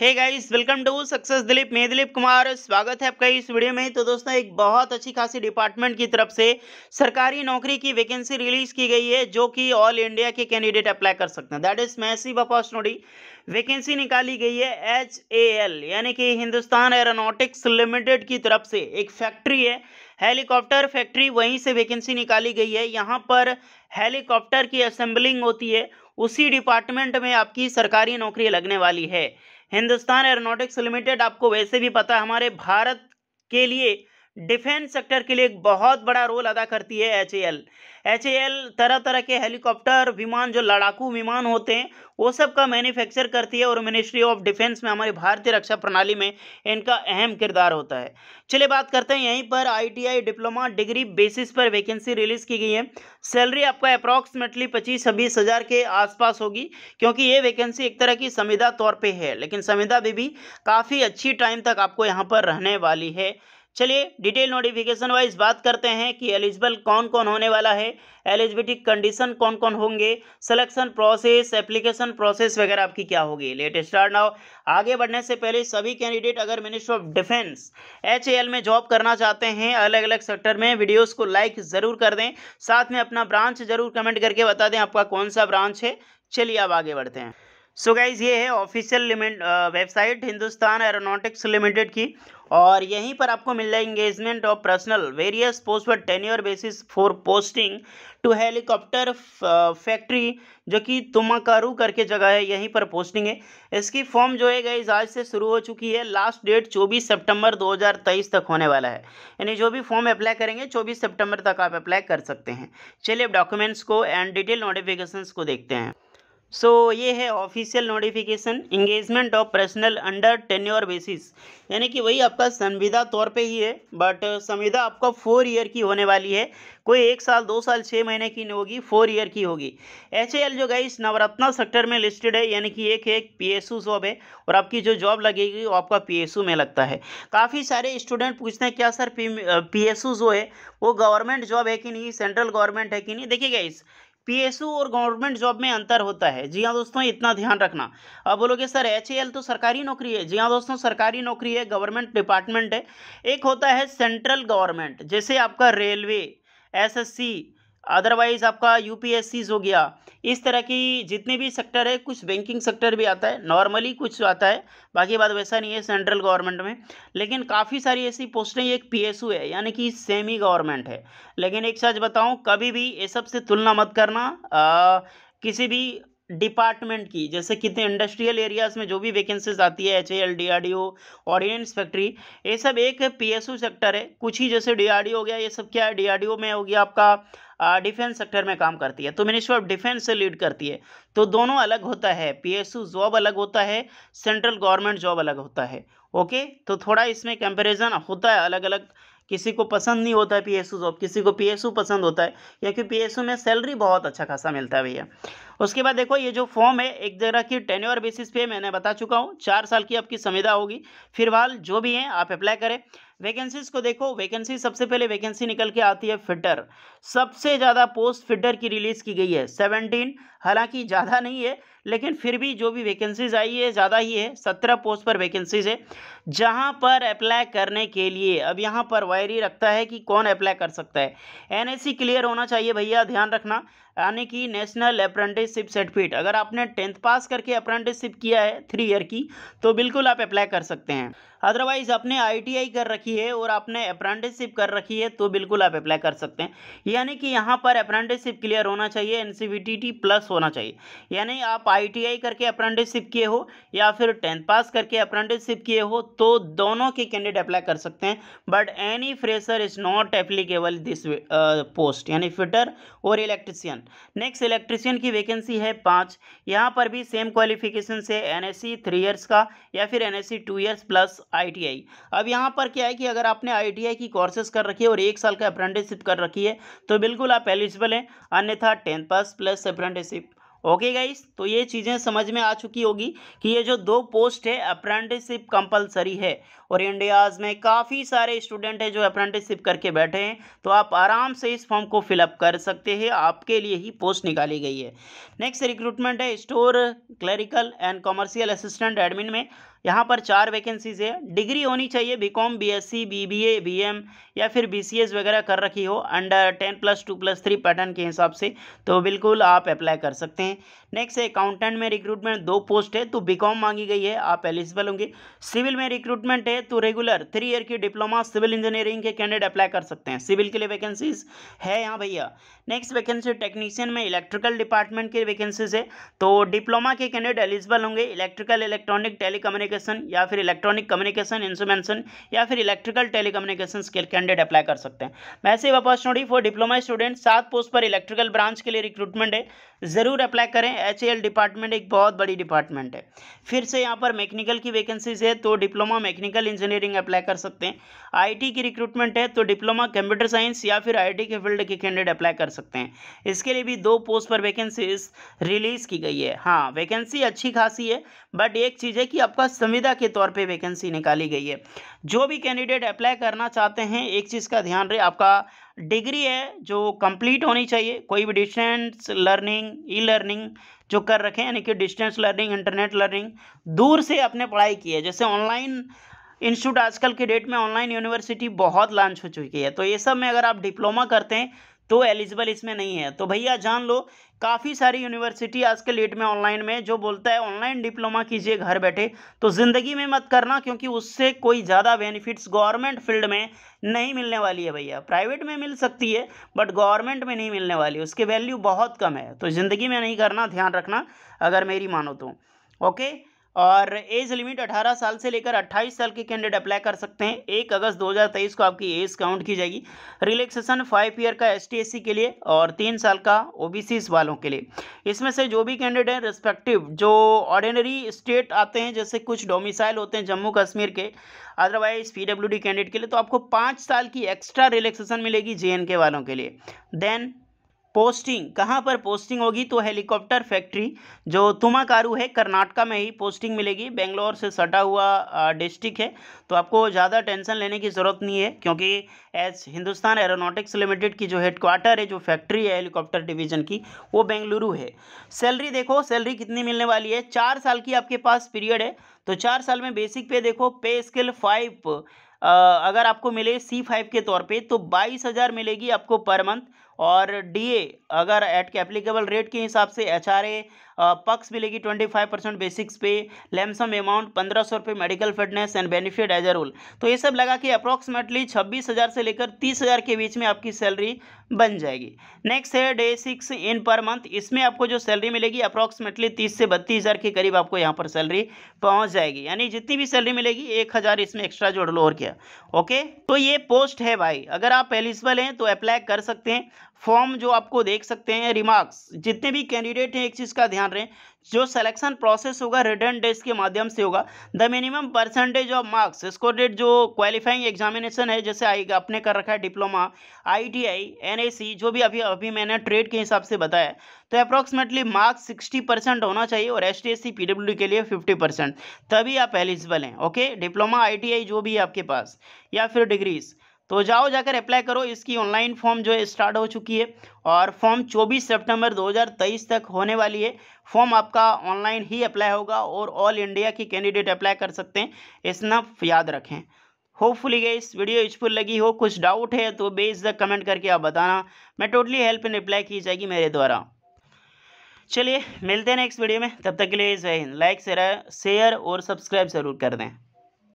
hey guys welcome to success Dilip मैं दिलीप कुमार स्वागत है आपका इस वीडियो में तो दोस्तों एक बहुत अच्छी खासी डिपार्टमेंट की तरफ से सरकारी नौकरी की वैकेंसी रिलीज की गई है जो कि ऑल इंडिया के कैंडिडेट अप्लाई कर सकते हैं that is massive opportunity vacancy निकाली गई है एच ए एल यानी कि हिंदुस्तान एरोनोटिक्स लिमिटेड की तरफ से एक फैक्ट्री है हेलीकॉप्टर फैक्ट्री वहीं से वैकेंसी निकाली गई है यहाँ पर हेलीकॉप्टर की असेंबलिंग होती है उसी डिपार्टमेंट में आपकी सरकारी नौकरी लगने वाली है हिंदुस्तान एरोनॉटिक्स लिमिटेड आपको वैसे भी पता है हमारे भारत के लिए डिफेंस सेक्टर के लिए एक बहुत बड़ा रोल अदा करती है एच एल एच एल तरह तरह के हेलीकॉप्टर विमान जो लड़ाकू विमान होते हैं वो सब का मैन्युफैक्चर करती है और मिनिस्ट्री ऑफ डिफेंस में हमारी भारतीय रक्षा प्रणाली में इनका अहम किरदार होता है चलिए बात करते हैं यहीं पर आईटीआई डिप्लोमा डिग्री बेसिस पर वैकेंसी रिलीज़ की गई है सैलरी आपका अप्रॉक्सीमेटली पच्चीस छब्बीस हज़ार के आसपास होगी क्योंकि ये वैकेंसी एक तरह की संविदा तौर पर है लेकिन संविदा भी, भी काफ़ी अच्छी टाइम तक आपको यहाँ पर रहने वाली है चलिए डिटेल नोटिफिकेशन वाइज बात करते हैं कि एलिजिबल कौन कौन होने वाला है एलिजिबिलिटी कंडीशन कौन कौन होंगे सिलेक्शन प्रोसेस एप्लीकेशन प्रोसेस वगैरह आपकी क्या होगी लेट स्टार्ट नाउ आगे बढ़ने से पहले सभी कैंडिडेट अगर मिनिस्ट्री ऑफ डिफेंस एच में जॉब करना चाहते हैं अलग अलग सेक्टर में वीडियोज़ को लाइक ज़रूर कर दें साथ में अपना ब्रांच जरूर कमेंट करके बता दें आपका कौन सा ब्रांच है चलिए अब आगे बढ़ते हैं सो so गाइज ये है official website Hindustan Aeronautics Limited की और यहीं पर आपको मिल रहा है engagement of personal various post पर tenure basis for posting to helicopter factory जो कि तुमाकारू करके जगह है यहीं पर पोस्टिंग है इसकी फॉर्म जो है गई आज से शुरू हो चुकी है लास्ट डेट चौबीस सितंबर 2023 तक होने वाला है यानी जो भी फॉर्म अप्लाई करेंगे चौबीस सितंबर तक आप अप्लाई कर सकते हैं चलिए अब डॉक्यूमेंट्स को एंड डिटेल नोटिफिकेशन को देखते हैं सो so, ये है official notification engagement of personal under tenure basis यानी कि वही आपका संविदा तौर पे ही है बट संविदा आपका फोर ईयर की होने वाली है कोई एक साल दो साल छः महीने की नहीं होगी फोर ईयर की होगी एच जो गाइस नवरत्ना सेक्टर में लिस्टेड है यानी कि एक एक पी एस जॉब है और आपकी जो जॉब लगेगी वो आपका पी में लगता है काफ़ी सारे स्टूडेंट पूछते हैं क्या सर पी जो है वो गवर्नमेंट जॉब है कि नहीं सेंट्रल गवर्नमेंट है कि नहीं देखिए गाइस पीएसयू और गवर्नमेंट जॉब में अंतर होता है जी हाँ दोस्तों इतना ध्यान रखना अब बोलोगे सर एच तो सरकारी नौकरी है जी हाँ दोस्तों सरकारी नौकरी है गवर्नमेंट डिपार्टमेंट है एक होता है सेंट्रल गवर्नमेंट जैसे आपका रेलवे एसएससी अदरवाइज आपका यूपीएससीज हो गया इस तरह की जितने भी सेक्टर है कुछ बैंकिंग सेक्टर भी आता है नॉर्मली कुछ तो आता है बाकी बात वैसा नहीं है सेंट्रल गवर्नमेंट में लेकिन काफ़ी सारी ऐसी पोस्टें एक पीएसयू है यानी कि सेमी गवर्नमेंट है लेकिन एक सच बताऊं कभी भी ये सब से तुलना मत करना आ, किसी भी डिपार्टमेंट की जैसे कितने इंडस्ट्रियल एरियाज में जो भी वैकेंसीज आती है H L D R D O ordnance factory ये सब एक पी एस यू सेक्टर है कुछ ही जैसे डी आर डी हो गया ये सब क्या है डी आर डी ओ में हो गया आपका डिफेंस सेक्टर में काम करती है तो मिनिस्ट्री ऑफ डिफेंस से लीड करती है तो दोनों अलग होता है पी एस यू जॉब अलग होता है सेंट्रल गवर्नमेंट जॉब अलग होता है ओके तो थोड़ा इसमें कंपेरिजन होता है अलग अलग किसी को पसंद नहीं होता है पी एस यू जॉब किसी को पी एस यू पसंद होता है क्योंकि पी एस यू में सैलरी बहुत अच्छा खासा मिलता है भैया उसके बाद देखो ये जो फॉर्म है एक तरह की टेन्योर बेसिस पे मैंने बता चुका हूँ चार साल की आपकी संविधा होगी फिलहाल जो भी हैं आप अप्लाई करें वैकेंसीज को देखो वैकेंसी सबसे पहले वैकेंसी निकल के आती है फिटर सबसे ज़्यादा पोस्ट फिटर की रिलीज़ की गई है सेवनटीन हालांकि ज़्यादा नहीं है लेकिन फिर भी जो भी वैकेंसीज आई है ज़्यादा ही है सत्रह पोस्ट पर वैकेंसीज है जहां पर अप्लाई करने के लिए अब यहां पर वायरी रखता है कि कौन अप्लाई कर सकता है एनएससी क्लियर होना चाहिए भैया ध्यान रखना यानी कि नेशनल अप्रेंटिसशिप सर्टिफिकेट अगर आपने टेंथ पास करके अप्रेंटिसशिप किया है थ्री ईयर की तो बिल्कुल आप अप्लाई कर सकते हैं अदरवाइज़ आपने आईटीआई कर रखी है और आपने अप्रेंटिसशिप कर रखी है तो बिल्कुल आप अप्लाई कर सकते हैं यानी कि यहाँ पर अप्रेंटिसशिप क्लियर होना चाहिए एन प्लस होना चाहिए यानी आप आई करके अप्रेंटिसशिप किए हो या फिर टेंथ पास करके अप्रेंटिसशिप किए हो तो दोनों के कैंडिडेट अप्लाई कर सकते हैं but any fresher is not applicable this post यानी फिटर और इलेक्ट्रिसियन नेक्स्ट इलेक्ट्रिशियन की वैकेंसी है पाँच यहाँ पर भी सेम क्वालिफिकेशन से N S C three years का या फिर N S C two years plus I T I अब यहाँ पर क्या है कि अगर आपने आई टी आई की कोर्सेज कर रखी है और एक साल का अप्रेंटिसशिप कर रखी है तो बिल्कुल आप एलिजिबल हैं अन्यथा tenth pass plus apprenticeship okay guys तो ये चीज़ें समझ में आ चुकी होगी कि ये जो दो पोस्ट है अप्रेंटिसशिप कंपलसरी है और इंडियाज़ में काफ़ी सारे स्टूडेंट हैं जो अप्रेंटिसशिप करके बैठे हैं तो आप आराम से इस फॉर्म को फिलअप कर सकते हैं आपके लिए ही पोस्ट निकाली गई है नेक्स्ट रिक्रूटमेंट है store clerical and commercial assistant admin में यहाँ पर चार वैकेंसीज है डिग्री होनी चाहिए B com B S C B B A B M या फिर बी सी एस वगैरह कर रखी हो under ten plus two plus three pattern के हिसाब से तो बिल्कुल आप अप्लाई कर सकते हैं नेक्स्ट है अकाउंटेंट में रिक्रूटमेंट दो पोस्ट है तो बी कॉम मांगी गई है आप एलिजिबल होंगे सिविल में रिक्रूटमेंट है तो रेगुलर थ्री ईयर की डिप्लोमा सिविल इंजीनियरिंग के कैंडिडेट अप्लाई कर सकते हैं सिविल के लिए वैकेंसीज है यहाँ भैया नेक्स्ट वैकेंसी टेक्नीशियन में इलेक्ट्रिकल डिपार्टमेंट की वैकेंसीज है तो डिप्लोमा के कैंडिडेट एलिजिबल होंगे इलेक्ट्रिकल इलेक्ट्रॉनिक टेलीकम्युनिक कम्युनिकेशन या फिर इलेक्ट्रॉनिक कम्युनिकेशन इंस्ट्रूमेंशन या फिर इलेक्ट्रिकल टेलीकम्युनिकेशन के कैंडिडेट अप्लाई कर सकते हैं massive opportunity for diploma student सात पोस्ट पर इलेक्ट्रिकल ब्रांच के लिए रिक्रूटमेंट है ज़रूर अप्लाई करें एच डिपार्टमेंट एक बहुत बड़ी डिपार्टमेंट है फिर से यहाँ पर मैकेनिकल की वैकेंसीज है तो डिप्लोमा मैकेनिकल इंजीनियरिंग अप्लाई कर सकते हैं आईटी की रिक्रूटमेंट है तो डिप्लोमा कंप्यूटर साइंस या फिर आईटी के फील्ड के कैंडिडेट अप्लाई कर सकते हैं इसके लिए भी दो पोस्ट पर वैकेंसीज रिलीज़ की गई है हाँ वैकेंसी अच्छी खासी है बट एक चीज़ है कि आपका संविदा के तौर पे वैकेंसी निकाली गई है जो भी कैंडिडेट अप्लाई करना चाहते हैं एक चीज़ का ध्यान रहे आपका डिग्री है जो कंप्लीट होनी चाहिए कोई भी डिस्टेंस लर्निंग ई लर्निंग जो कर रखें यानी कि डिस्टेंस लर्निंग इंटरनेट लर्निंग दूर से अपने पढ़ाई की है जैसे ऑनलाइन इंस्टीट्यूट आजकल के डेट में ऑनलाइन यूनिवर्सिटी बहुत लॉन्च हो चुकी है तो ये सब में अगर आप डिप्लोमा करते हैं तो एलिजिबल इसमें नहीं है तो भैया जान लो काफ़ी सारी यूनिवर्सिटी आज के डेट में ऑनलाइन में जो बोलता है ऑनलाइन डिप्लोमा कीजिए घर बैठे तो ज़िंदगी में मत करना क्योंकि उससे कोई ज़्यादा बेनिफिट्स गवर्नमेंट फील्ड में नहीं मिलने वाली है भैया प्राइवेट में मिल सकती है बट गवर्नमेंट में नहीं मिलने वाली उसके वैल्यू बहुत कम है तो ज़िंदगी में नहीं करना ध्यान रखना अगर मेरी मानो तो ओके और एज लिमिट 18 साल से लेकर 28 साल के कैंडिडेट अप्लाई कर सकते हैं एक अगस्त 2023 को आपकी एज काउंट की जाएगी रिलैक्सेशन फाइव ईयर का एस टी के लिए और तीन साल का ओ वालों के लिए इसमें से जो भी कैंडिडेट हैं रिस्पेक्टिव जो ऑर्डिनरी स्टेट आते हैं जैसे कुछ डोमिसाइल होते हैं जम्मू कश्मीर के अदरवाइज पी कैंडिडेट के लिए तो आपको पाँच साल की एक्स्ट्रा रिलैक्सेशन मिलेगी जे वालों के लिए देन पोस्टिंग कहाँ पर पोस्टिंग होगी तो हेलीकॉप्टर फैक्ट्री जो तुमाकारू है कर्नाटका में ही पोस्टिंग मिलेगी बेंगलोर से सटा हुआ डिस्ट्रिक्ट है तो आपको ज़्यादा टेंशन लेने की ज़रूरत नहीं है क्योंकि एस हिंदुस्तान एरोनॉटिक्स लिमिटेड की जो हेडक्वार्टर है जो फैक्ट्री है हेलीकॉप्टर डिवीज़न की वो बेंगलुरु है सैलरी देखो सैलरी कितनी मिलने वाली है चार साल की आपके पास पीरियड है तो चार साल में बेसिक पे देखो पे स्केल फाइव अगर आपको मिले सी फाइव के तौर पर तो बाईस हज़ार मिलेगी आपको पर मंथ और ए अगर एट के एप्लीकेबल रेट के हिसाब से एच आर ए पक्स मिलेगी ट्वेंटी फाइव परसेंट बेसिक्स पे लैमसम अमाउंट पंद्रह सौ रुपये medical fitness and benefit as a rule तो ये सब लगा कि अप्रॉक्सीमेटली छब्बीस हज़ार से लेकर तीस हज़ार के बीच में आपकी सैलरी बन जाएगी नेक्स्ट है डे सिक्स इन पर मंथ इसमें आपको जो सैलरी मिलेगी अप्रॉक्सीमेटली तीस से बत्तीस हज़ार के करीब आपको यहाँ पर सैलरी पहुँच जाएगी यानी जितनी भी सैलरी मिलेगी एक हज़ार इसमें एक्स्ट्रा जोड़ लो और क्या ओके तो ये पोस्ट है भाई अगर आप एलिजिबल हैं तो अप्लाई कर सकते हैं फॉर्म जो आपको देख सकते हैं रिमार्क्स जितने भी कैंडिडेट हैं एक चीज़ का ध्यान रहे जो सिलेक्शन प्रोसेस होगा रिटर्न डेस्ट के माध्यम से होगा the minimum percentage of marks score that जो क्वालिफाइंग एग्जामिनेशन है जैसे आई आपने कर रखा है डिप्लोमा आईटीआई एनएसी जो भी अभी अभी मैंने ट्रेड के हिसाब से बताया तो अप्रॉक्सीमेटली मार्क्स सिक्सटी परसेंट होना चाहिए और S T S C P W के लिए फिफ्टी परसेंट तभी आप एलिजिबल हैं okay diploma I T I जो भी है आपके पास या फिर डिग्रीज़ तो जाओ जाकर अप्लाई करो इसकी ऑनलाइन फॉर्म जो है स्टार्ट हो चुकी है और फॉर्म 24 सितंबर 2023 तक होने वाली है फॉर्म आपका ऑनलाइन ही अप्लाई होगा और ऑल इंडिया की कैंडिडेट अप्लाई कर सकते हैं इतना याद रखें होपफुली गई इस वीडियो यूजफुल लगी हो कुछ डाउट है तो बेस कमेंट करके आप बताना मैं टोटली हेल्प इन रिप्लाई की जाएगी मेरे द्वारा चलिए मिलते हैं नेक्स्ट वीडियो में तब तक के लिए जय हिंद लाइक शेयर और सब्सक्राइब ज़रूर कर दें